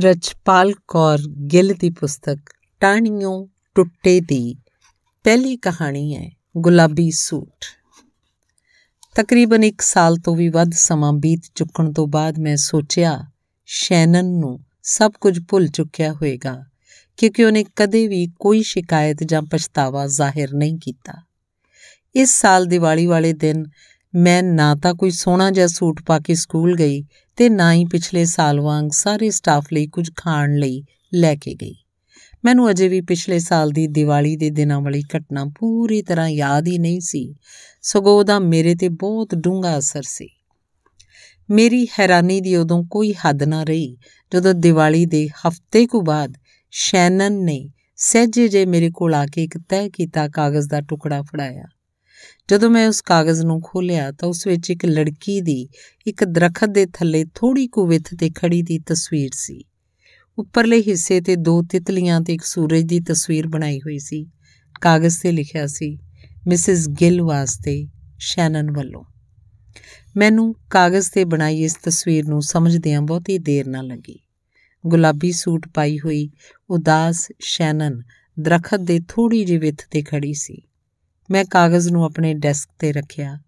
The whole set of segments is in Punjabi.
ਰਜਪਾਲ ਕੌਰ ਗਿੱਲ ਦੀ ਪੁਸਤਕ ਟਾਣੀਆਂ ਟੁੱਟੇ ਦੀ ਪਹਿਲੀ ਕਹਾਣੀ ਹੈ ਗੁਲਾਬੀ ਸੂਟ ਤਕਰੀਬਨ 1 ਸਾਲ ਤੋਂ ਵੀ ਵੱਧ ਸਮਾਂ ਬੀਤ ਚੁੱਕਣ ਤੋਂ ਬਾਅਦ ਮੈਂ ਸੋਚਿਆ ਸ਼ੈਨਨ ਨੂੰ ਸਭ ਕੁਝ ਭੁੱਲ ਚੁੱਕਿਆ ਹੋਵੇਗਾ ਕਿਉਂਕਿ ਉਹਨੇ ਕਦੇ ਵੀ ਕੋਈ ਸ਼ਿਕਾਇਤ ਜਾਂ ਪਛਤਾਵਾ ਜ਼ਾਹਿਰ ਨਹੀਂ ਕੀਤਾ ਇਸ ਸਾਲ ਦੀਵਾਲੀ ਵਾਲੇ ਦਿਨ ਮੈਂ ਨਾ ਤਾਂ ਕੋਈ ਸੋਹਣਾ ਜਿਹਾ ਸੂਟ ਪਾ ਕੇ ਸਕੂਲ ਗਈ ਤੇ ਨਾ ਹੀ ਪਿਛਲੇ ਸਾਲ ਵਾਂਗ ਸਾਰੇ ਸਟਾਫ ਲਈ ਕੁਝ ਖਾਣ ਲਈ ਲੈ ਕੇ ਗਈ ਮੈਨੂੰ ਅਜੇ ਵੀ ਪਿਛਲੇ ਸਾਲ ਦੀ ਦੀਵਾਲੀ ਦੇ ਦਿਨਾਂ ਵਾਲੀ ਘਟਨਾ ਪੂਰੀ ਤਰ੍ਹਾਂ ਯਾਦ ਹੀ ਨਹੀਂ ਸੀ ਸਗੋਂ ਉਹਦਾ ਮੇਰੇ ਤੇ ਬਹੁਤ ਡੂੰਘਾ ਅਸਰ ਸੀ ਮੇਰੀ ਹੈਰਾਨੀ ਦੀ ਉਦੋਂ ਕੋਈ ਹੱਦ ਨਾ ਰਹੀ ਜਦੋਂ ਦੀਵਾਲੀ ਦੇ ਹਫ਼ਤੇ ਕੁ ਬਾਅਦ ਸ਼ੈਨਨ ਨੇ ਸਹਿਜੇ ਜੇ ਮੇਰੇ ਕੋਲ ਆ ਕੇ ਇੱਕ ਤੈਅ ਕੀਤਾ ਕਾਗਜ਼ ਦਾ ਟੁਕੜਾ ਫੜਾਇਆ ਜਦੋਂ ਮੈਂ ਉਸ ਕਾਗਜ਼ ਨੂੰ ਖੋਲ੍ਹਿਆ ਤਾਂ ਉਸ ਵਿੱਚ ਇੱਕ ਲੜਕੀ ਦੀ ਇੱਕ ਦਰਖਤ ਦੇ ਥੱਲੇ ਥੋੜੀ ਕੁ ਵਿੱਥ ਤੇ ਖੜੀ ਦੀ ਤਸਵੀਰ ਸੀ ਉੱਪਰਲੇ ਹਿੱਸੇ ਤੇ ਦੋ ਤਿਤਲੀਆਂ ਤੇ ਇੱਕ ਸੂਰਜ ਦੀ ਤਸਵੀਰ ਬਣਾਈ ਹੋਈ ਸੀ ਕਾਗਜ਼ ਤੇ ਲਿਖਿਆ ਸੀ ਮਿਸਿਸ ਗਿਲ ਵਾਸਤੇ ਸ਼ੈਨਨ ਵੱਲੋਂ ਮੈਨੂੰ ਕਾਗਜ਼ ਤੇ ਬਣਾਈ ਇਸ ਤਸਵੀਰ ਨੂੰ ਸਮਝਦਿਆਂ ਬਹੁਤੀ ਦੇਰ ਨਾ ਲੱਗੀ ਗੁਲਾਬੀ ਸੂਟ ਪਾਈ ਹੋਈ ਉਦਾਸ ਸ਼ੈਨਨ ਦਰਖਤ ਦੇ ਥੋੜੀ ਜਿਹੀ ਵਿੱਥ ਤੇ ਖੜੀ ਸੀ ਮੈਂ ਕਾਗਜ਼ ਨੂੰ ਆਪਣੇ ਡੈਸਕ ਤੇ ਰੱਖਿਆ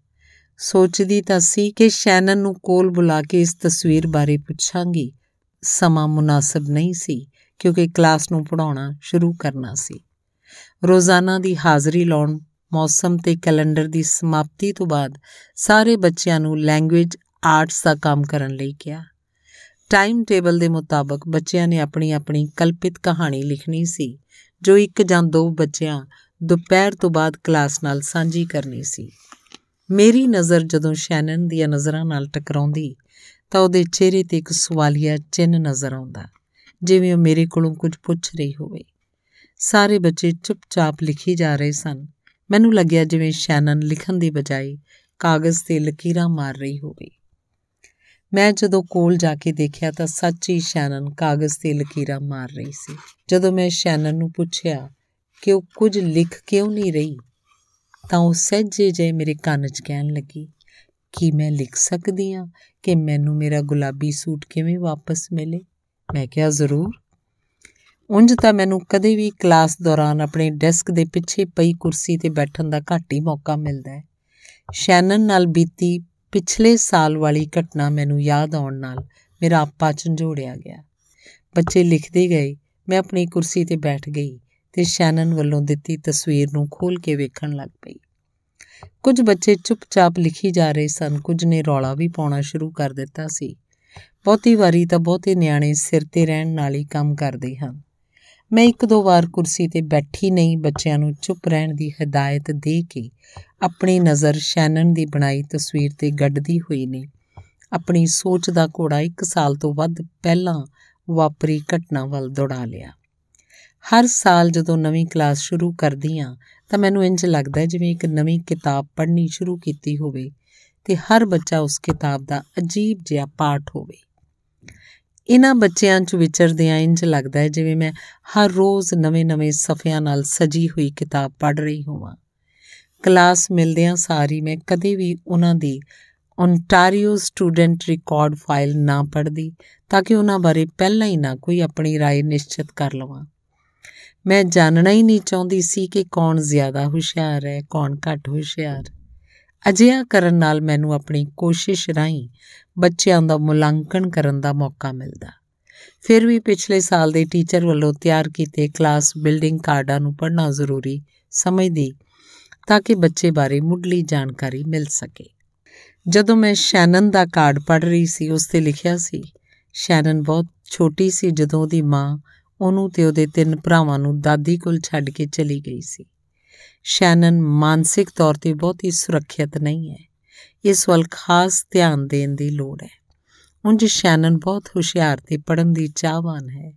ਸੋਚਦੀ ਤਾਂ ਸੀ ਕਿ ਸ਼ੈਨਨ ਨੂੰ ਕੋਲ ਬੁਲਾ ਕੇ ਇਸ ਤਸਵੀਰ ਬਾਰੇ ਪੁੱਛਾਂਗੀ ਸਮਾਂ ਮੁਨਾਸਬ ਨਹੀਂ ਸੀ ਕਿਉਂਕਿ ਕਲਾਸ ਨੂੰ ਪੜਾਉਣਾ ਸ਼ੁਰੂ ਕਰਨਾ ਸੀ ਰੋਜ਼ਾਨਾ ਦੀ ਹਾਜ਼ਰੀ ਲਾਉਣ ਮੌਸਮ ਤੇ ਕੈਲੰਡਰ ਦੀ ਸਮਾਪਤੀ ਤੋਂ ਬਾਅਦ ਸਾਰੇ ਬੱਚਿਆਂ ਨੂੰ ਲੈਂਗੁਏਜ ਆਰਟਸ ਦਾ ਕੰਮ ਕਰਨ ਲਈ ਕਿਹਾ ਟਾਈਮ ਟੇਬਲ ਦੇ ਮੁਤਾਬਕ ਬੱਚਿਆਂ ਨੇ ਆਪਣੀ ਆਪਣੀ ਕਲਪਿਤ ਕਹਾਣੀ ਲਿਖਣੀ ਸੀ ਜੋ ਇੱਕ ਜਾਂ ਦੋ ਬੱਚਿਆਂ ਦੁਪਹਿਰ ਤੋਂ ਬਾਅਦ ਕਲਾਸ ਨਾਲ ਸਾਂਝੀ ਕਰਨੀ ਸੀ ਮੇਰੀ ਨਜ਼ਰ ਜਦੋਂ ਸ਼ੈਨਨ ਦੀਆਂ ਨਜ਼ਰਾਂ ਨਾਲ ਟਕਰਾਉਂਦੀ ਤਾਂ ਉਹਦੇ ਚਿਹਰੇ ਤੇ ਇੱਕ ਸਵਾਲੀਆ ਚਿੰਨ ਨਜ਼ਰ ਆਉਂਦਾ ਜਿਵੇਂ ਉਹ ਮੇਰੇ ਕੋਲੋਂ ਕੁਝ ਪੁੱਛ ਰਹੀ ਹੋਵੇ ਸਾਰੇ ਬੱਚੇ ਚੁੱਪਚਾਪ ਲਿਖੀ ਜਾ ਰਹੇ ਸਨ ਮੈਨੂੰ ਲੱਗਿਆ ਜਿਵੇਂ ਸ਼ੈਨਨ ਲਿਖਣ ਦੀ ਬਜਾਏ ਕਾਗਜ਼ ਤੇ ਲਕੀਰਾਂ ਮਾਰ ਰਹੀ ਹੋਵੇ ਮੈਂ ਜਦੋਂ ਕੋਲ ਜਾ ਕੇ ਦੇਖਿਆ ਤਾਂ ਸੱਚੀ ਸ਼ੈਨਨ ਕਾਗਜ਼ ਤੇ ਲਕੀਰਾਂ ਮਾਰ ਰਹੀ ਸੀ ਜਦੋਂ ਮੈਂ ਸ਼ੈਨਨ ਨੂੰ ਪੁੱਛਿਆ ਕਿ ਉਹ ਕੁਝ ਲਿਖ ਕਿਉਂ ਨਹੀਂ ਰਹੀ ਤਾਂ ਉਹ ਸਹਿਜੇ ਜੇ ਮੇਰੇ ਕੰਨ 'ਚ ਕਹਿਣ ਲੱਗੀ ਕਿ ਮੈਂ ਲਿਖ ਸਕਦੀ ਆ ਕਿ ਮੈਨੂੰ ਮੇਰਾ ਗੁਲਾਬੀ ਸੂਟ ਕਿਵੇਂ ਵਾਪਸ ਮਿਲੇ ਮੈਂ ਕਿਹਾ ਜ਼ਰੂਰ ਉੰਜ ਤਾਂ ਮੈਨੂੰ ਕਦੇ ਵੀ ਕਲਾਸ ਦੌਰਾਨ ਆਪਣੇ ਡੈਸਕ ਦੇ ਪਿੱਛੇ ਪਈ ਕੁਰਸੀ ਤੇ ਬੈਠਣ ਦਾ ਘੱਟ ਹੀ ਮੌਕਾ ਮਿਲਦਾ ਹੈ ਸ਼ੈਨਨ ਨਾਲ ਬੀਤੀ ਪਿਛਲੇ ਸਾਲ ਵਾਲੀ ਘਟਨਾ ਮੈਨੂੰ ਯਾਦ ਆਉਣ ਨਾਲ ਮੇਰਾ ਆਪਾ ਝੰਜੋੜਿਆ ਗਿਆ ਬੱਚੇ ਲਿਖਦੇ ਗਏ ਮੈਂ ਆਪਣੀ ਕੁਰਸੀ ਤੇ ਬੈਠ ਗਈ ਤੇ ਸ਼ੈਨਨ ਵੱਲੋਂ ਦਿੱਤੀ ਤਸਵੀਰ ਨੂੰ ਖੋਲ ਕੇ ਵੇਖਣ ਲੱਗ ਪਈ ਕੁਝ ਬੱਚੇ ਚੁੱਪਚਾਪ ਲਿਖੀ ਜਾ ਰਹੇ ਸਨ ਕੁਝ ਨੇ ਰੌਲਾ ਵੀ ਪਾਉਣਾ ਸ਼ੁਰੂ ਕਰ ਦਿੱਤਾ ਸੀ ਬਹੁਤੀ ਵਾਰੀ ਤਾਂ ਬਹੁਤੇ ਨਿਆਣੇ ਸਿਰ ਤੇ ਰਹਿਣ ਨਾਲ ਹੀ ਕੰਮ ਕਰਦੇ ਹਨ ਮੈਂ ਇੱਕ ਦੋ ਵਾਰ ਕੁਰਸੀ ਤੇ ਬੈਠੀ ਨਹੀਂ ਬੱਚਿਆਂ ਨੂੰ ਚੁੱਪ ਰਹਿਣ ਦੀ ਹਦਾਇਤ ਦੇ ਕੇ ਆਪਣੀ ਨਜ਼ਰ ਸ਼ੈਨਨ ਦੀ ਬਣਾਈ ਤਸਵੀਰ ਤੇ ਗੱਡਦੀ ਹੋਈ ਨੇ ਆਪਣੀ ਸੋਚ ਦਾ ਘੋੜਾ 1 ਸਾਲ ਤੋਂ ਵੱਧ ਪਹਿਲਾਂ ਵਾਪਰੀ ਘਟਨਾ ਵੱਲ ਦੌੜਾ ਲਿਆ ਹਰ ਸਾਲ ਜਦੋਂ ਨਵੀਂ ਕਲਾਸ ਸ਼ੁਰੂ ਕਰਦੀ ਆ ਤਾਂ ਮੈਨੂੰ ਇੰਜ ਲੱਗਦਾ ਜਿਵੇਂ ਇੱਕ ਨਵੀਂ ਕਿਤਾਬ ਪੜ੍ਹਨੀ ਸ਼ੁਰੂ ਕੀਤੀ ਹੋਵੇ ਤੇ ਹਰ ਬੱਚਾ ਉਸ ਕਿਤਾਬ ਦਾ ਅਜੀਬ ਜਿਹਾ ਪਾਠ ਹੋਵੇ ਇਹਨਾਂ ਬੱਚਿਆਂ 'ਚ ਵਿਚਰਦਿਆਂ ਇੰਜ ਲੱਗਦਾ ਜਿਵੇਂ ਮੈਂ ਹਰ ਰੋਜ਼ ਨਵੇਂ-ਨਵੇਂ ਸਫ਼ਿਆਂ ਨਾਲ ਸਜੀ ਹੋਈ ਕਿਤਾਬ ਪੜ੍ਹ ਰਹੀ ਹੋਵਾਂ ਕਲਾਸ ਮਿਲਦਿਆਂ ਸਾਰੀ ਮੈਂ ਕਦੇ ਵੀ ਉਹਨਾਂ ਦੀ ਓਨਟਾਰੀਓ ਸਟੂਡੈਂਟ ਰਿਕਾਰਡ ਫਾਈਲ ਨਾ ਪੜ੍ਹਦੀ ਤਾਂ ਕਿ ਉਹਨਾਂ ਬਾਰੇ ਪਹਿਲਾਂ ਹੀ ਨਾ ਕੋਈ ਆਪਣੀ رائے ਨਿਸ਼ਚਿਤ ਕਰ ਲਵਾਂ ਮੈਂ ਜਾਣਨਾ ਹੀ ਨਹੀਂ ਚਾਹੁੰਦੀ ਸੀ ਕਿ ਕੌਣ ਜ਼ਿਆਦਾ ਹੁਸ਼ਿਆਰ ਹੈ ਕੌਣ ਘੱਟ ਹੁਸ਼ਿਆਰ ਅਜਿਹਾ ਕਰਨ ਨਾਲ ਮੈਨੂੰ ਆਪਣੀ ਕੋਸ਼ਿਸ਼ ਰਾਹੀਂ ਬੱਚਿਆਂ ਦਾ ਮੁਲਾਂਕਣ ਕਰਨ ਦਾ ਮੌਕਾ ਮਿਲਦਾ ਫਿਰ ਵੀ ਪਿਛਲੇ ਸਾਲ ਦੇ ਟੀਚਰ ਵੱਲੋਂ ਤਿਆਰ ਕੀਤੇ ਕਲਾਸ ਬਿਲਡਿੰਗ ਕਾਰਡਾਂ ਨੂੰ ਪੜ੍ਹਨਾ ਜ਼ਰੂਰੀ ਸਮਝਦੀ ਤਾਂ ਕਿ ਬੱਚੇ ਬਾਰੇ ਮੁੱਢਲੀ ਜਾਣਕਾਰੀ ਮਿਲ ਸਕੇ ਜਦੋਂ ਮੈਂ ਸ਼ੈਨਨ ਦਾ ਕਾਰਡ ਪੜ੍ਹ ਰਹੀ ਸੀ ਉਸ ਤੇ ਲਿਖਿਆ ਸੀ ਸ਼ੈਨਨ ਬਹੁਤ ਛੋਟੀ ਸੀ ਜਦੋਂ ਉਹਦੀ ਮਾਂ ਉਹਨੂੰ ਤੇ ਉਹਦੇ ਤਿੰਨ ਭਰਾਵਾਂ ਨੂੰ ਦਾਦੀ ਕੋਲ ਛੱਡ ਕੇ ਚਲੀ ਗਈ ਸੀ ਸ਼ੈਨਨ ਮਾਨਸਿਕ ਤੌਰ ਤੇ ਬਹੁਤੀ ਸੁਰੱਖਿਅਤ ਨਹੀਂ ਹੈ ਇਸ ਵੱਲ ਖਾਸ ਧਿਆਨ ਦੇਣ ਦੀ ਲੋੜ ਹੈ ਜੀ ਸ਼ੈਨਨ ਬਹੁਤ ਹੁਸ਼ਿਆਰ ਤੇ ਪੜਨ ਦੀ ਚਾਹਵਾਨ ਹੈ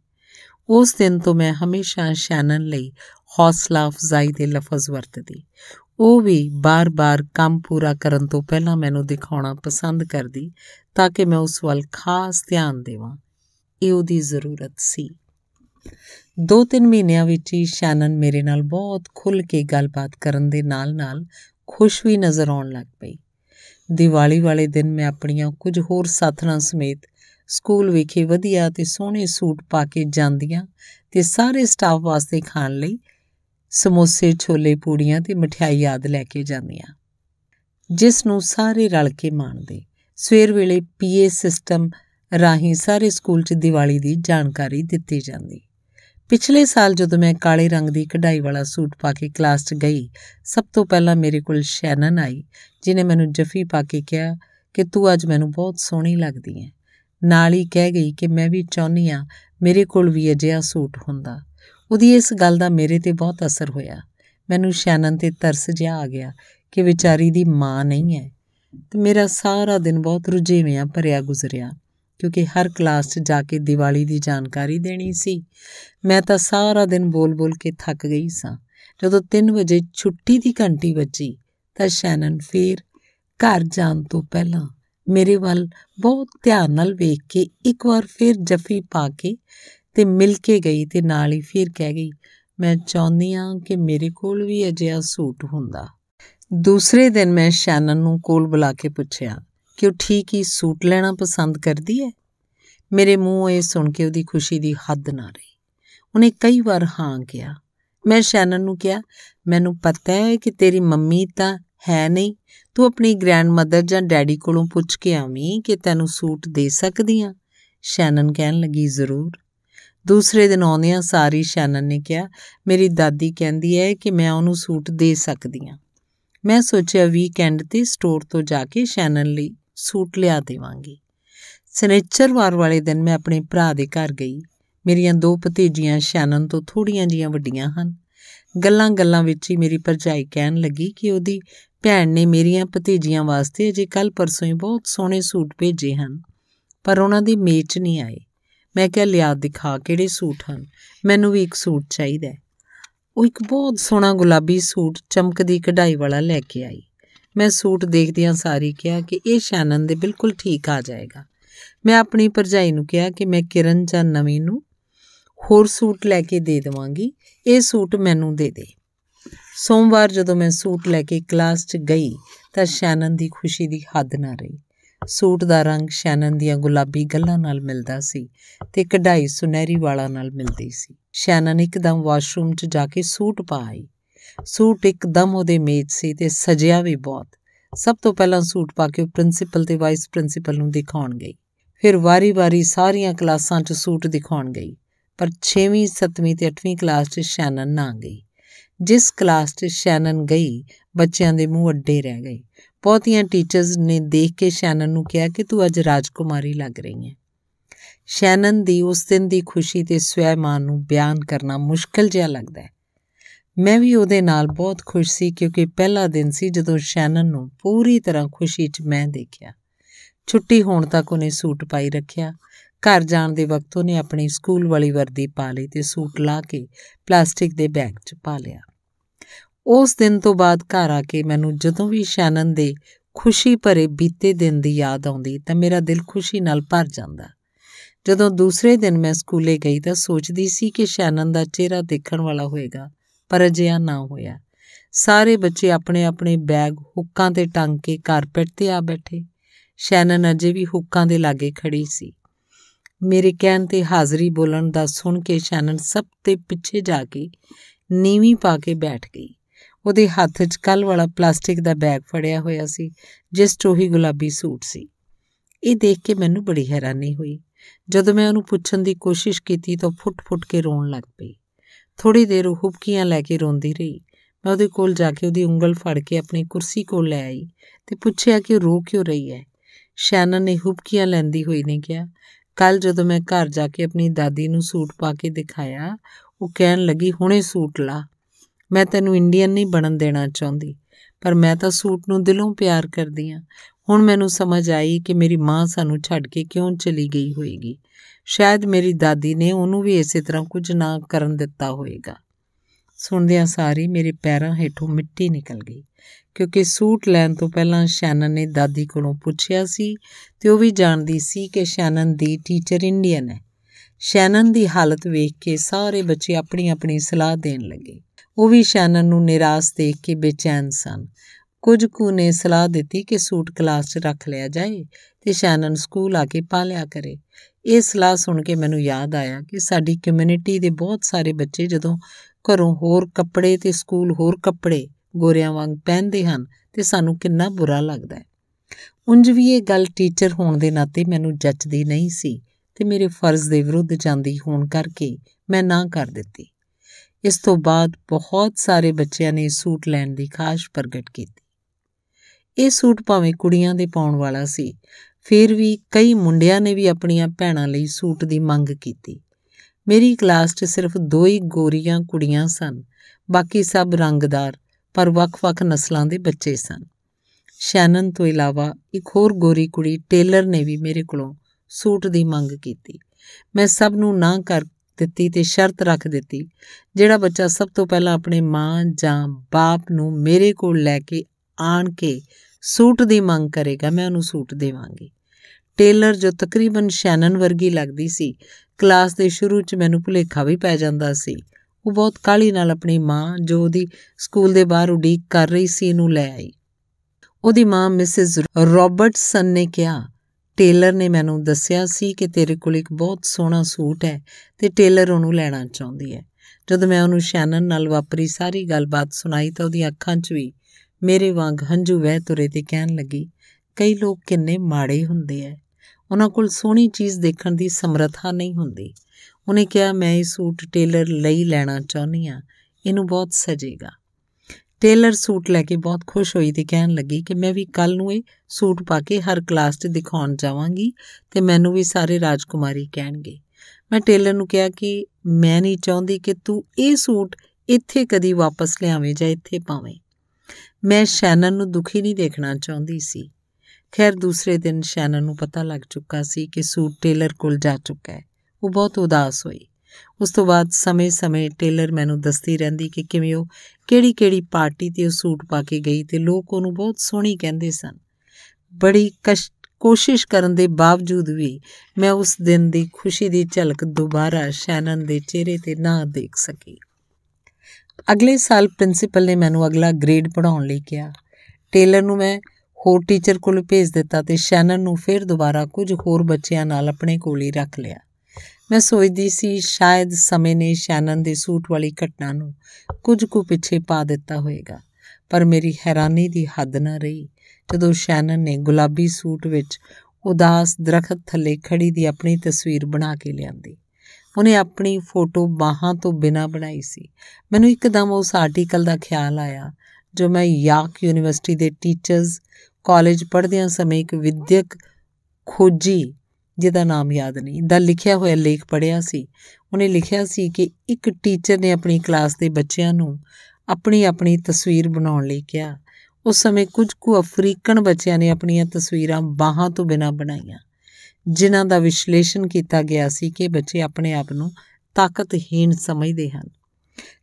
ਉਸ ਦਿਨ ਤੋਂ ਮੈਂ ਹਮੇਸ਼ਾ ਸ਼ੈਨਨ ਲਈ ਹੌਸਲਾ ਅਫਜ਼ਾਈ ਦੇ ਲਫ਼ਜ਼ ਵਰਤਦੀ ਉਹ ਵੀ ਬਾਰ-ਬਾਰ ਕੰਮ ਪੂਰਾ ਕਰਨ ਤੋਂ ਪਹਿਲਾਂ ਮੈਨੂੰ ਦਿਖਾਉਣਾ ਪਸੰਦ ਕਰਦੀ ਤਾਂ ਕਿ ਮੈਂ ਉਸ ਵੱਲ ਖਾਸ ਧਿਆਨ ਦੇਵਾਂ ਇਹ ਉਹਦੀ ਜ਼ਰੂਰਤ ਸੀ ਦੋ ਤਿੰਨ ਮਹੀਨਿਆਂ ਵਿੱਚ ਹੀ ਸ਼ਾਨਨ ਮੇਰੇ ਨਾਲ ਬਹੁਤ ਖੁੱਲ ਕੇ ਗੱਲਬਾਤ ਕਰਨ ਦੇ ਨਾਲ-ਨਾਲ ਖੁਸ਼ ਵੀ ਨਜ਼ਰ ਆਉਣ ਲੱਗ ਪਈ ਦੀਵਾਲੀ ਵਾਲੇ ਦਿਨ ਮੈਂ ਆਪਣੀਆਂ ਕੁਝ ਹੋਰ ਸਾਥਣਾਂ ਸਮੇਤ ਸਕੂਲ ਵਿਖੇ ਵਧੀਆ ਤੇ ਸੋਹਣੇ ਸੂਟ ਪਾ ਕੇ ਜਾਂਦੀਆਂ ਤੇ ਸਾਰੇ ਸਟਾਫ ਵਾਸਤੇ ਖਾਣ ਲਈ ਸਮੋਸੇ ਛੋਲੇ ਪੂੜੀਆਂ ਤੇ ਮਠਿਆਈ ਆਦ ਲੈ ਕੇ ਜਾਂਦੀਆਂ ਜਿਸ ਨੂੰ ਸਾਰੇ ਰਲ ਕੇ ਮਾਣਦੇ ਸਵੇਰ ਵੇਲੇ ਪੀਏ ਸਿਸਟਮ ਰਾਹੀਂ ਸਾਰੇ ਸਕੂਲ 'ਚ ਦੀਵਾਲੀ ਦੀ ਜਾਣਕਾਰੀ ਦਿੱਤੀ ਜਾਂਦੀ ਪਿਛਲੇ ਸਾਲ ਜਦੋਂ ਮੈਂ ਕਾਲੇ ਰੰਗ ਦੀ ਕਢਾਈ ਵਾਲਾ ਸੂਟ ਪਾ ਕੇ ਕਲਾਸ 'ਚ ਗਈ ਸਭ ਤੋਂ ਪਹਿਲਾਂ ਮੇਰੇ ਕੋਲ ਸ਼ੈਨਨ ਆਈ ਜਿਨੇ ਮੈਨੂੰ ਜਫੀ ਪਾ ਕੇ ਕਿਹਾ ਕਿ ਤੂੰ ਅੱਜ ਮੈਨੂੰ ਬਹੁਤ ਸੋਹਣੀ ਲੱਗਦੀ ਹੈ ਨਾਲ ਹੀ ਕਹਿ ਗਈ ਕਿ ਮੈਂ ਵੀ ਚਾਹੁੰਨੀ ਆ ਮੇਰੇ ਕੋਲ ਵੀ ਅਜਿਹਾ ਸੂਟ ਹੁੰਦਾ ਉਹਦੀ ਇਸ ਗੱਲ ਦਾ ਮੇਰੇ ਤੇ ਬਹੁਤ ਅਸਰ ਹੋਇਆ ਮੈਨੂੰ ਸ਼ੈਨਨ ਤੇ ਤਰਸ ਜਿਹਾ ਆ ਗਿਆ ਕਿ ਵਿਚਾਰੀ ਦੀ ਮਾਂ ਨਹੀਂ ਹੈ ਤੇ ਮੇਰਾ ਸਾਰਾ ਦਿਨ ਬਹੁਤ ਰੁਝੇਵਿਆਂ ਭਰਿਆ ਗੁਜ਼ਰਿਆ ਕਿਉਂਕਿ ਹਰ ਕਲਾਸ 'ਚ ਜਾ ਕੇ ਦੀਵਾਲੀ ਦੀ ਜਾਣਕਾਰੀ ਦੇਣੀ ਸੀ ਮੈਂ ਤਾਂ ਸਾਰਾ ਦਿਨ ਬੋਲ-ਬੋਲ ਕੇ ਥੱਕ ਗਈ ਸਾਂ ਜਦੋਂ 3 ਵਜੇ ਛੁੱਟੀ ਦੀ ਘੰਟੀ ਵੱਜੀ ਤਾਂ ਸ਼ੈਨਨ ਫੇਰ ਘਰ ਜਾਣ ਤੋਂ ਪਹਿਲਾਂ ਮੇਰੇ ਵੱਲ ਬਹੁਤ ਧਿਆਨ ਨਾਲ ਵੇਖ ਕੇ ਇੱਕ ਵਾਰ ਫੇਰ ਜੱਫੀ ਪਾ ਕੇ ਤੇ ਮਿਲ ਕੇ ਗਈ ਤੇ ਨਾਲ ਹੀ ਫੇਰ ਕਹਿ ਗਈ ਮੈਂ ਚਾਹੁੰਦੀ ਆ ਕਿ ਮੇਰੇ ਕੋਲ ਵੀ ਅਜਿਹਾ ਸੂਟ ਹੁੰਦਾ ਦੂਸਰੇ ਦਿਨ ਮੈਂ ਸ਼ੈਨਨ ਨੂੰ ਕੋਲ ਬੁਲਾ ਕੇ ਪੁੱਛਿਆ ਕਿ ਉਹ ਠੀਕ ਹੀ ਸੂਟ ਲੈਣਾ ਪਸੰਦ ਕਰਦੀ ਹੈ ਮੇਰੇ ਮੂੰਹ ਇਹ ਸੁਣ ਕੇ ਉਹਦੀ ਖੁਸ਼ੀ ਦੀ ਹੱਦ ਨਾ ਰਹੀ ਉਹਨੇ ਕਈ ਵਾਰ ਹਾਂ ਕਿਹਾ ਮੈਂ ਸ਼ੈਨਨ ਨੂੰ ਕਿਹਾ ਮੈਨੂੰ ਪਤਾ ਹੈ ਕਿ ਤੇਰੀ ਮੰਮੀ ਤਾਂ ਹੈ ਨਹੀਂ ਤੂੰ ਆਪਣੀ ਗ੍ਰੈਂਡਮਦਰ ਜਾਂ ਡੈਡੀ ਕੋਲੋਂ ਪੁੱਛ ਕੇ ਆਵੀਂ ਕਿ ਤੈਨੂੰ ਸੂਟ ਦੇ ਸਕਦੀ ਆ ਸ਼ੈਨਨ ਕਹਿਣ ਲੱਗੀ ਜ਼ਰੂਰ ਦੂਸਰੇ ਦਿਨ ਆਉਂਦਿਆਂ ਸਾਰੀ ਸ਼ੈਨਨ ਨੇ ਕਿਹਾ ਮੇਰੀ ਦਾਦੀ ਕਹਿੰਦੀ ਹੈ ਕਿ ਮੈਂ ਉਹਨੂੰ ਸੂਟ ਦੇ ਸਕਦੀ ਆ ਮੈਂ ਸੋਚਿਆ ਵੀਕਐਂਡ ਤੇ ਸਟੋਰ ਤੋਂ ਜਾ ਕੇ ਸ਼ੈਨਨ ਲਈ ਸੂਟ ਲਿਆ ਦੇਵਾਂਗੀ ਸਨੇਚਰਵਾਰ ਵਾਲੇ ਦਿਨ ਮੈਂ ਆਪਣੇ ਭਰਾ ਦੇ ਘਰ ਗਈ ਮੇਰੀਆਂ ਦੋ ਭਤੀਜੀਆਂ ਸ਼ਾਨਨ ਤੋਂ ਥੋੜੀਆਂ ਜੀਆਂ ਵੱਡੀਆਂ ਹਨ ਗੱਲਾਂ-ਗੱਲਾਂ ਵਿੱਚ ਹੀ ਮੇਰੀ ਪਰਜਾਈ ਕਹਿਣ ਲੱਗੀ ਕਿ ਉਹਦੀ ਭੈਣ ਨੇ ਮੇਰੀਆਂ ਭਤੀਜੀਆਂ ਵਾਸਤੇ ਅਜੇ ਕੱਲ ਪਰਸੋਂ ਹੀ ਬਹੁਤ ਸੋਹਣੇ ਸੂਟ ਭੇਜੇ ਹਨ ਪਰ ਉਹਨਾਂ ਦੇ ਮੇਚ ਨਹੀਂ ਆਏ ਮੈਂ ਕਿਹਾ ਲਿਆ ਦਿਖਾ ਕਿਹੜੇ ਸੂਟ ਹਨ ਮੈਨੂੰ ਵੀ ਇੱਕ ਸੂਟ ਚਾਹੀਦਾ ਉਹ ਇੱਕ ਬਹੁਤ ਸੋਹਣਾ ਗੁਲਾਬੀ ਸੂਟ ਚਮਕਦੀ ਕਢਾਈ ਵਾਲਾ ਲੈ ਕੇ ਆਈ ਮੈਂ ਸੂਟ ਦੇਖਦਿਆਂ ਸਾਰੀ ਕਿਹਾ ਕਿ ਇਹ ਸ਼ਾਨਨ ਦੇ ਬਿਲਕੁਲ ਠੀਕ ਆ ਜਾਏਗਾ ਮੈਂ ਆਪਣੀ ਭਰਜਾਈ ਨੂੰ ਕਿਹਾ ਕਿ ਮੈਂ ਕਿਰਨ ਜਾਂ ਨਵੀਂ ਨੂੰ ਹੋਰ ਸੂਟ ਲੈ ਕੇ ਦੇ ਦਵਾਂਗੀ ਇਹ ਸੂਟ ਮੈਨੂੰ ਦੇ ਦੇ ਸੋਮਵਾਰ ਜਦੋਂ ਮੈਂ ਸੂਟ ਲੈ ਕੇ ਕਲਾਸ 'ਚ ਗਈ ਤਾਂ ਸ਼ਾਨਨ ਦੀ ਖੁਸ਼ੀ ਦੀ ਹੱਦ ਨਾ ਰਹੀ ਸੂਟ ਦਾ ਰੰਗ ਸ਼ਾਨਨ ਦੀਆਂ ਗੁਲਾਬੀ ਗੱਲਾਂ ਨਾਲ ਮਿਲਦਾ ਸੀ ਤੇ ਕਢਾਈ ਸੁਨਹਿਰੀ ਵਾਲਾ ਨਾਲ ਮਿਲਦੀ ਸੀ ਸ਼ਾਨਨ ਇੱਕਦਮ ਵਾਸ਼ਰੂਮ 'ਚ ਜਾ ਕੇ ਸੂਟ ਪਾ ਆਈ ਸੂਟ ਇੱਕਦਮ ਉਹਦੇ ਮੇਜ਼ ਸੀ ਤੇ ਸਜਿਆ ਵੀ ਬਹੁਤ ਸਭ ਤੋਂ ਪਹਿਲਾਂ ਸੂਟ ਪਾ ਕੇ ਉਹ ਪ੍ਰਿੰਸੀਪਲ ਤੇ ਵਾਈਸ ਪ੍ਰਿੰਸੀਪਲ ਨੂੰ ਦਿਖਾਉਣ ਗਈ ਫਿਰ ਵਾਰੀ-ਵਾਰੀ ਸਾਰੀਆਂ ਕਲਾਸਾਂ 'ਚ ਸੂਟ ਦਿਖਾਉਣ ਗਈ ਪਰ 6ਵੀਂ 7ਵੀਂ ਤੇ 8ਵੀਂ ਕਲਾਸ 'ਚ ਸ਼ੈਨਨ ਨਾ ਗਈ ਜਿਸ ਕਲਾਸ 'ਚ ਸ਼ੈਨਨ ਗਈ ਬੱਚਿਆਂ ਦੇ ਮੂੰਹ ਅੱਡੇ ਰਹਿ ਗਏ ਬਹੁਤੀਆਂ ਟੀਚਰਸ ਨੇ ਦੇਖ ਕੇ ਸ਼ੈਨਨ ਨੂੰ ਕਿਹਾ ਕਿ ਤੂੰ ਅੱਜ ਰਾਜਕੁਮਾਰੀ ਲੱਗ ਰਹੀ ਹੈ ਸ਼ੈਨਨ ਦੀ ਉਸ ਦਿਨ ਦੀ ਖੁਸ਼ੀ ਤੇ ਸਵੈਮਾਨ ਨੂੰ ਬਿਆਨ ਕਰਨਾ ਮੁਸ਼ਕਲ ਜਿਹਾ ਲੱਗਦਾ ਹੈ ਮੈਂ ਵੀ ਉਹਦੇ ਨਾਲ ਬਹੁਤ ਖੁਸ਼ ਸੀ ਕਿਉਂਕਿ ਪਹਿਲਾ ਦਿਨ ਸੀ ਜਦੋਂ ਸ਼ੈਨਨ ਨੂੰ ਪੂਰੀ ਤਰ੍ਹਾਂ ਖੁਸ਼ੀ 'ਚ ਮੈਂ ਦੇਖਿਆ ਛੁੱਟੀ ਹੋਣ ਤੱਕ ਉਹਨੇ ਸੂਟ ਪਾਈ ਰੱਖਿਆ ਘਰ ਜਾਣ ਦੇ ਵਕਤ ਉਹਨੇ ਆਪਣੀ ਸਕੂਲ ਵਾਲੀ ਵਰਦੀ ਪਾ ਲਈ ਤੇ ਸੂਟ ਲਾ ਕੇ ਪਲਾਸਟਿਕ ਦੇ ਬੈਗ 'ਚ ਪਾ ਲਿਆ ਉਸ ਦਿਨ ਤੋਂ ਬਾਅਦ ਘਰ ਆ ਕੇ ਮੈਨੂੰ ਜਦੋਂ ਵੀ ਸ਼ੈਨਨ ਦੇ ਖੁਸ਼ੀ ਭਰੇ ਬੀਤੇ ਦਿਨ ਦੀ ਯਾਦ ਆਉਂਦੀ ਤਾਂ ਮੇਰਾ ਦਿਲ ਖੁਸ਼ੀ ਨਾਲ ਭਰ ਜਾਂਦਾ ਜਦੋਂ ਦੂਸਰੇ ਦਿਨ ਮੈਂ ਸਕੂਲੇ ਗਈ ਤਾਂ ਸੋਚਦੀ ਸੀ ਕਿ ਸ਼ੈਨਨ ਦਾ ਚਿਹਰਾ ਦੇਖਣ ਵਾਲਾ ਹੋਵੇਗਾ ਪਰ ਅਜਿਹਾ ਨਾ ਹੋਇਆ ਸਾਰੇ ਬੱਚੇ ਆਪਣੇ ਆਪਣੇ ਬੈਗ ਹੁੱਕਾਂ ਤੇ ਟੰਗ ਕੇ ਕਾਰਪੈਟ ਤੇ ਆ ਬੈਠੇ ਸ਼ੈਨਨ ਅਜੇ ਵੀ ਹੁੱਕਾਂ ਦੇ ਲਾਗੇ ਖੜੀ ਸੀ ਮੇਰੇ ਕਹਿਣ ਤੇ ਹਾਜ਼ਰੀ ਬੋਲਣ ਦਾ ਸੁਣ ਕੇ ਸ਼ੈਨਨ ਸਭ ਤੇ ਪਿੱਛੇ ਜਾ ਕੇ ਨੀਵੀਂ ਪਾ ਕੇ ਬੈਠ ਗਈ ਉਹਦੇ ਹੱਥ 'ਚ ਕੱਲ ਵਾਲਾ ਪਲਾਸਟਿਕ ਦਾ ਬੈਗ ਫੜਿਆ ਹੋਇਆ ਸੀ ਜਿਸ 'ਚ ਉਹੀ ਗੁਲਾਬੀ ਸੂਟ ਸੀ ਇਹ ਦੇਖ ਕੇ ਮੈਨੂੰ ਬੜੀ ਹੈਰਾਨੀ ਹੋਈ ਜਦੋਂ ਮੈਂ ਉਹਨੂੰ ਪੁੱਛਣ ਦੀ ਕੋਸ਼ਿਸ਼ ਕੀਤੀ ਤਾਂ ਫੁੱਟ-ਫੁੱਟ ਕੇ ਰੋਣ ਲੱਗ ਪਈ ਥੋੜੀ ਦੇਰ ਉਹ ਹੁਬਕੀਆਂ ਲੈ ਕੇ ਰੋਂਦੀ ਰਹੀ ਮੈਂ ਉਹਦੇ ਕੋਲ ਜਾ ਕੇ ਉਹਦੀ ਉਂਗਲ ਫੜ ਕੇ ਆਪਣੀ ਕੁਰਸੀ ਕੋਲ ਲੈ ਆਈ ਤੇ ਪੁੱਛਿਆ ਕਿ ਰੋ ਕਿਉਂ ਰਹੀ ਹੈ ਸ਼ੈਨਨ ਨੇ ਹੁਬਕੀਆਂ ਲੈਂਦੀ ਹੋਈ ਨੇ ਕਿਹਾ ਕੱਲ ਜਦੋਂ ਮੈਂ ਘਰ ਜਾ ਕੇ ਆਪਣੀ ਦਾਦੀ ਨੂੰ ਸੂਟ ਪਾ ਕੇ ਦਿਖਾਇਆ ਉਹ ਕਹਿਣ ਲੱਗੀ ਹੁਣੇ ਸੂਟ ਲਾ ਮੈਂ ਤੈਨੂੰ ਇੰਡੀਅਨ ਨਹੀਂ ਬਣਨ ਦੇਣਾ ਚਾਹੁੰਦੀ ਪਰ ਮੈਂ ਤਾਂ ਸੂਟ ਨੂੰ ਦਿਲੋਂ ਪਿਆਰ ਕਰਦੀ ਆ ਹੁਣ ਮੈਨੂੰ ਸਮਝ ਆਈ ਕਿ ਮੇਰੀ ਮਾਂ ਸਾਨੂੰ ਛੱਡ ਕੇ ਕਿਉਂ ਚਲੀ ਗਈ ਹੋਵੇਗੀ ਸ਼ਾਇਦ ਮੇਰੀ ਦਾਦੀ ਨੇ ਉਹਨੂੰ ਵੀ ਇਸੇ ਤਰ੍ਹਾਂ ਕੁਝ ਨਾ ਕਰਨ ਦਿੱਤਾ ਹੋਵੇਗਾ ਸੁਣਦਿਆਂ ਸਾਰੀ ਮੇਰੇ ਪੈਰਾਂ ਹੇਠੋਂ ਮਿੱਟੀ ਨਿਕਲ ਗਈ ਕਿਉਂਕਿ ਸੂਟ ਲੈਣ ਤੋਂ ਪਹਿਲਾਂ ਸ਼ਾਨਨ ਨੇ ਦਾਦੀ ਕੋਲੋਂ ਪੁੱਛਿਆ ਸੀ ਤੇ ਉਹ ਵੀ ਜਾਣਦੀ ਸੀ ਕਿ ਸ਼ਾਨਨ ਦੀ ਟੀਚਰ ਇੰਡੀਅਨ ਹੈ ਸ਼ਾਨਨ ਦੀ ਹਾਲਤ ਵੇਖ ਕੇ ਸਾਰੇ ਬੱਚੇ ਆਪਣੀ ਆਪਣੀ ਸਲਾਹ ਦੇਣ ਲੱਗੇ ਉਹ ਵੀ ਸ਼ਾਨਨ ਨੂੰ ਨਿਰਾਸ਼ ਦੇਖ ਕੇ ਬੇਚੈਨ ਸਨ ਕੁਝ ਕੁ ਨੇ ਸਲਾਹ ਦਿੱਤੀ ਕਿ ਸੂਟ ਕਲਾਸ 'ਚ ਰੱਖ ਲਿਆ ਜਾਏ ਤੇ ਸ਼ੈਨਨ ਸਕੂਲ ਆ ਕੇ ਪਾ ਲਿਆ ਕਰੇ ਇਹ ਸਲਾਹ ਸੁਣ ਕੇ ਮੈਨੂੰ ਯਾਦ ਆਇਆ ਕਿ ਸਾਡੀ ਕਮਿਊਨਿਟੀ ਦੇ ਬਹੁਤ ਸਾਰੇ ਬੱਚੇ ਜਦੋਂ ਘਰੋਂ ਹੋਰ ਕੱਪੜੇ ਤੇ ਸਕੂਲ ਹੋਰ ਕੱਪੜੇ ਗੋਰਿਆਂ ਵਾਂਗ ਪਹਿਨਦੇ ਹਨ ਤੇ ਸਾਨੂੰ ਕਿੰਨਾ ਬੁਰਾ ਲੱਗਦਾ ਹੈ ਉੰਜ ਵੀ ਇਹ ਗੱਲ ਟੀਚਰ ਹੋਣ ਦੇ ਨਾਤੇ ਮੈਨੂੰ ਜੱਚਦੀ ਨਹੀਂ ਸੀ ਤੇ ਮੇਰੇ ਫਰਜ਼ ਦੇ ਵਿਰੁੱਧ ਜਾਂਦੀ ਹੋਣ ਕਰਕੇ ਮੈਂ ਨਾ ਕਰ ਦਿੱਤੀ ਇਸ ਤੋਂ ਬਾਅਦ ਬਹੁਤ ਸਾਰੇ ਬੱਚਿਆਂ ਨੇ ਸੂਟ ਲੈਣ ਦੀ ਖਾਸ਼ ਪ੍ਰਗਟ ਕੀਤੀ ਇਹ ਸੂਟ ਭਾਵੇਂ ਕੁੜੀਆਂ ਦੇ ਪਾਉਣ ਵਾਲਾ ਸੀ ਫਿਰ ਵੀ ਕਈ ਮੁੰਡਿਆਂ ਨੇ ਵੀ ਆਪਣੀਆਂ ਭੈਣਾਂ ਲਈ ਸੂਟ ਦੀ ਮੰਗ ਕੀਤੀ ਮੇਰੀ ਕਲਾਸ 'ਚ ਸਿਰਫ ਦੋ ਹੀ ਗੋਰੀਆਂ ਕੁੜੀਆਂ ਸਨ ਬਾਕੀ ਸਭ ਰੰਗਦਾਰ ਪਰ ਵੱਖ-ਵੱਖ ਨਸਲਾਂ ਦੇ ਬੱਚੇ ਸਨ ਸ਼ੈਨਨ ਤੋਂ ਇਲਾਵਾ ਇੱਕ ਹੋਰ ਗੋਰੀ ਕੁੜੀ ਟੇਲਰ ਨੇ ਵੀ ਮੇਰੇ ਕੋਲੋਂ ਸੂਟ ਦੀ ਮੰਗ ਕੀਤੀ ਮੈਂ ਸਭ ਨੂੰ ਨਾ ਕਰ ਦਿੱਤੀ ਤੇ ਸ਼ਰਤ ਰੱਖ ਦਿੱਤੀ ਜਿਹੜਾ ਬੱਚਾ ਸਭ ਤੋਂ ਪਹਿਲਾਂ ਆਪਣੇ ਮਾਂ ਜਾਂ ਬਾਪ ਨੂੰ ਮੇਰੇ ਕੋਲ ਲੈ ਕੇ ਆਣ ਕੇ ਸੂਟ ਦੀ ਮੰਗ ਕਰੇਗਾ ਮੈਂ ਉਹਨੂੰ ਸੂਟ ਦੇਵਾਂਗੀ ਟੇਲਰ ਜੋ ਤਕਰੀਬਨ ਸ਼ੈਨਨ ਵਰਗੀ ਲੱਗਦੀ ਸੀ ਕਲਾਸ ਦੇ ਸ਼ੁਰੂ 'ਚ ਮੈਨੂੰ ਭੁਲੇਖਾ ਵੀ ਪੈ ਜਾਂਦਾ ਸੀ ਉਹ ਬਹੁਤ ਕਾਲੀ ਨਾਲ ਆਪਣੀ ਮਾਂ ਜੋ ਉਹਦੀ ਸਕੂਲ ਦੇ ਬਾਹਰ ਉਡੀਕ ਕਰ ਰਹੀ ਸੀ ਨੂੰ ਲੈ ਆਈ ਉਹਦੀ ਮਾਂ ਮਿਸਿਸ ਰੌਬਰਟਸਨ ਨੇ ਕਿਹਾ ਟੇਲਰ ਨੇ ਮੈਨੂੰ ਦੱਸਿਆ ਸੀ ਕਿ ਤੇਰੇ ਕੋਲ ਇੱਕ ਬਹੁਤ ਸੋਹਣਾ ਸੂਟ ਹੈ ਤੇ ਟੇਲਰ ਉਹਨੂੰ ਲੈਣਾ ਚਾਹੁੰਦੀ ਹੈ ਜਦੋਂ ਮੈਂ ਉਹਨੂੰ ਸ਼ੈਨਨ ਨਾਲ ਵਾਪਰੀ ਸਾਰੀ ਗੱਲਬਾਤ ਸੁਣਾਈ ਤਾਂ ਉਹਦੀਆਂ ਅੱਖਾਂ 'ਚ ਵੀ ਮੇਰੇ ਵਾਂਗ ਹੰਝੂ ਵਹਿ ਤੁਰੇ ਤੇ ਕਹਿਣ ਲੱਗੀ ਕਈ ਲੋਕ ਕਿੰਨੇ ਮਾੜੇ ਹੁੰਦੇ ਐ ਉਹਨਾਂ ਕੋਲ ਸੋਹਣੀ ਚੀਜ਼ ਦੇਖਣ ਦੀ ਸਮਰੱਥਾ ਨਹੀਂ ਹੁੰਦੀ ਉਹਨੇ ਕਿਹਾ ਮੈਂ ਇਹ ਸੂਟ ਟੇਲਰ ਲਈ ਲੈਣਾ ਚਾਹੁੰਦੀ ਆ ਇਹਨੂੰ ਬਹੁਤ ਸਜੇਗਾ ਟੇਲਰ ਸੂਟ ਲੈ ਕੇ ਬਹੁਤ ਖੁਸ਼ ਹੋਈ ਤੇ ਕਹਿਣ ਲੱਗੀ ਕਿ ਮੈਂ ਵੀ ਕੱਲ ਨੂੰ ਇਹ ਸੂਟ ਪਾ ਕੇ ਹਰ ਕਲਾਸ 'ਚ ਦਿਖਾਉਣ ਜਾਵਾਂਗੀ ਤੇ ਮੈਨੂੰ ਵੀ ਸਾਰੇ ਰਾਜਕੁਮਾਰੀ ਕਹਿਣਗੇ ਮੈਂ ਟੇਲਰ ਨੂੰ ਕਿਹਾ ਕਿ ਮੈਂ ਨਹੀਂ ਚਾਹੁੰਦੀ ਕਿ ਤੂੰ ਇਹ ਸੂਟ ਇੱਥੇ ਕਦੀ ਵਾਪਸ ਲਿਆਵੇਂ ਜਾਂ ਇੱਥੇ ਪਾਵੇਂ ਮੈਂ ਸ਼ੈਨਨ ਨੂੰ ਦੁਖੀ ਨਹੀਂ ਦੇਖਣਾ ਚਾਹੁੰਦੀ ਸੀ ਖੈਰ ਦੂਸਰੇ ਦਿਨ ਸ਼ੈਨਨ ਨੂੰ ਪਤਾ ਲੱਗ ਚੁੱਕਾ ਸੀ ਕਿ ਸੂਟ ਟੇਲਰ ਕੋਲ ਜਾ ਚੁੱਕਾ ਹੈ ਉਹ ਬਹੁਤ ਉਦਾਸ ਹੋਈ ਉਸ ਤੋਂ ਬਾਅਦ ਸਮੇਂ-ਸਮੇਂ ਟੇਲਰ ਮੈਨੂੰ ਦੱਸਦੀ ਰਹਿੰਦੀ ਕਿ ਕਿਵੇਂ ਉਹ ਕਿਹੜੀ-ਕਿਹੜੀ ਪਾਰਟੀ ਤੇ ਉਹ ਸੂਟ ਪਾ ਕੇ ਗਈ ਤੇ ਲੋਕ ਉਹਨੂੰ ਬਹੁਤ ਸੋਹਣੀ ਕਹਿੰਦੇ ਸਨ ਬੜੀ ਕੋਸ਼ਿਸ਼ ਕਰਨ ਦੇ ਬਾਵਜੂਦ ਵੀ ਮੈਂ ਉਸ ਦਿਨ ਦੀ ਖੁਸ਼ੀ ਦੀ ਝਲਕ ਦੁਬਾਰਾ ਸ਼ੈਨਨ ਦੇ ਚਿਹਰੇ ਤੇ ਨਾ ਦੇਖ ਸਕੀ ਅਗਲੇ ਸਾਲ ਪ੍ਰਿੰਸੀਪਲ ਨੇ ਮੈਨੂੰ ਅਗਲਾ ਗ੍ਰੇਡ ਪੜਾਉਣ ਲਈ ਕਿਹਾ ਟੇਲਰ ਨੂੰ ਮੈਂ ਹੋਰ ਟੀਚਰ ਕੋਲ ਭੇਜ ਦਿੱਤਾ ਤੇ ਸ਼ੈਨਨ ਨੂੰ ਫਿਰ ਦੁਬਾਰਾ ਕੁਝ ਹੋਰ ਬੱਚਿਆਂ ਨਾਲ ਆਪਣੇ ਕੋਲ ਹੀ ਰੱਖ ਲਿਆ ਮੈਂ ਸੋਚਦੀ ਸੀ ਸ਼ਾਇਦ ਸਮੇਂ ਨੇ ਸ਼ੈਨਨ ਦੇ ਸੂਟ ਵਾਲੀ ਘਟਨਾ ਨੂੰ ਕੁਝ ਕੁ ਪਿੱਛੇ ਪਾ ਦਿੱਤਾ ਹੋਵੇਗਾ ਪਰ ਮੇਰੀ ਹੈਰਾਨੀ ਦੀ ਹੱਦ ਨਾ ਰਹੀ ਜਦੋਂ ਸ਼ੈਨਨ ਨੇ ਗੁਲਾਬੀ ਸੂਟ ਵਿੱਚ ਉਦਾਸ ਦਰਖਤ ਥੱਲੇ ਖੜੀ ਦੀ ਆਪਣੀ ਤਸਵੀਰ ਬਣਾ ਕੇ ਲਿਆਂਦੀ ਉਹਨੇ ਆਪਣੀ ਫੋਟੋ ਬਾਹਾਂ ਤੋਂ ਬਿਨਾ ਬਣਾਈ ਸੀ ਮੈਨੂੰ ਇੱਕਦਮ ਉਸ ਆਰਟੀਕਲ ਦਾ ਖਿਆਲ ਆਇਆ ਜੋ ਮੈਂ ਯਾਕ ਯੂਨੀਵਰਸਿਟੀ ਦੇ ਟੀਚਰਸ ਕਾਲਜ ਪੜ੍ਹਦਿਆਂ ਸਮੇਂ ਇੱਕ ਵਿਦਿਅਕ ਖੋਜੀ ਜਿਹਦਾ ਨਾਮ ਯਾਦ ਨਹੀਂ ਦਾ ਲਿਖਿਆ ਹੋਇਆ ਲੇਖ ਪੜਿਆ ਸੀ ਉਹਨੇ ਲਿਖਿਆ ਸੀ ਕਿ ਇੱਕ ਟੀਚਰ ਨੇ ਆਪਣੀ ਕਲਾਸ ਦੇ ਬੱਚਿਆਂ ਨੂੰ ਆਪਣੀ ਆਪਣੀ ਤਸਵੀਰ ਬਣਾਉਣ ਲਈ ਕਿਹਾ ਉਸ ਸਮੇਂ ਕੁਝ ਕੁ ਅਫਰੀਕਨ ਬੱਚਿਆਂ ਨੇ ਆਪਣੀਆਂ ਤਸਵੀਰਾਂ ਬਾਹਾਂ ਤੋਂ ਬਿਨਾ ਬਣਾਈਆਂ ਜਿਨ੍ਹਾਂ ਦਾ ਵਿਸ਼ਲੇਸ਼ਣ ਕੀਤਾ ਗਿਆ ਸੀ ਕਿ ਬੱਚੇ ਆਪਣੇ ਆਪ ਨੂੰ ਤਾਕਤਹੀਣ ਸਮਝਦੇ ਹਨ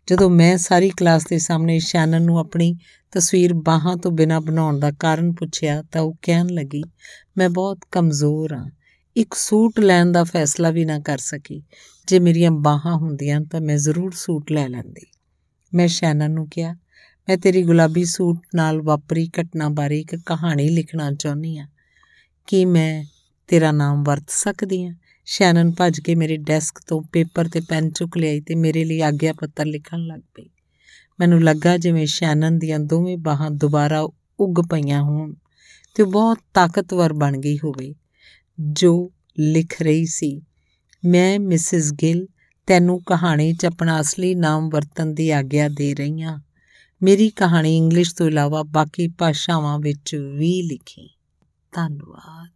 ਜਦੋਂ ਮੈਂ ਸਾਰੀ ਕਲਾਸ ਦੇ ਸਾਹਮਣੇ ਸ਼ੈਨਨ ਨੂੰ ਆਪਣੀ ਤਸਵੀਰ ਬਾਹਾਂ ਤੋਂ ਬਿਨਾ ਬਣਾਉਣ ਦਾ ਕਾਰਨ ਪੁੱਛਿਆ ਤਾਂ ਉਹ ਕਹਿਣ ਲੱਗੀ ਮੈਂ ਬਹੁਤ ਕਮਜ਼ੋਰ ਹਾਂ ਇੱਕ ਸੂਟ ਲੈਣ ਦਾ ਫੈਸਲਾ ਵੀ ਨਾ ਕਰ ਸਕੀ ਜੇ ਮੇਰੀਆਂ ਬਾਹਾਂ ਹੁੰਦੀਆਂ ਤਾਂ ਮੈਂ ਜ਼ਰੂਰ ਸੂਟ ਲੈ ਲੈਂਦੀ ਮੈਂ ਸ਼ੈਨਨ ਨੂੰ ਕਿਹਾ ਮੈਂ ਤੇਰੀ ਗੁਲਾਬੀ ਸੂਟ ਨਾਲ ਵਾਪਰੀ ਘਟਨਾ ਬਾਰੇ ਇੱਕ ਕਹਾਣੀ ਲਿਖਣਾ ਚਾਹੁੰਦੀ ਹਾਂ ਕਿ ਮੈਂ ਤੇਰਾ ਨਾਮ ਵਰਤ ਸਕਦੀ ਹਾਂ ਸ਼ੈਨਨ ਭੱਜ ਕੇ ਮੇਰੇ ਡੈਸਕ ਤੋਂ ਪੇਪਰ ਤੇ ਪੈਨ ਚੁੱਕ ਲਿਆਈ ਤੇ ਮੇਰੇ ਲਈ ਆਗਿਆ ਪੱਤਰ ਲਿਖਣ ਲੱਗ ਪਈ ਮੈਨੂੰ ਲੱਗਾ ਜਿਵੇਂ ਸ਼ੈਨਨ ਦੀਆਂ ਦੋਵੇਂ ਬਾਹਾਂ ਦੁਬਾਰਾ ਉੱਗ ਪਈਆਂ ਹੋਣ ਤੇ ਬਹੁਤ ਤਾਕਤਵਰ ਬਣ ਗਈ ਹੋਵੇ ਜੋ ਲਿਖ ਰਹੀ ਸੀ ਮੈਂ ਮਿਸਿਸ ਗਿਲ ਤੈਨੂੰ ਕਹਾਣੀ 'ਚ ਆਪਣਾ ਅਸਲੀ ਨਾਮ ਵਰਤਣ ਦੀ ਆਗਿਆ ਦੇ ਰਹੀ ਹਾਂ ਮੇਰੀ ਕਹਾਣੀ ਇੰਗਲਿਸ਼ ਤੋਂ ਇਲਾਵਾ ਬਾਕੀ ਭਾਸ਼ਾਵਾਂ ਵਿੱਚ ਵੀ ਲਿਖੀ ਧੰਨਵਾਦ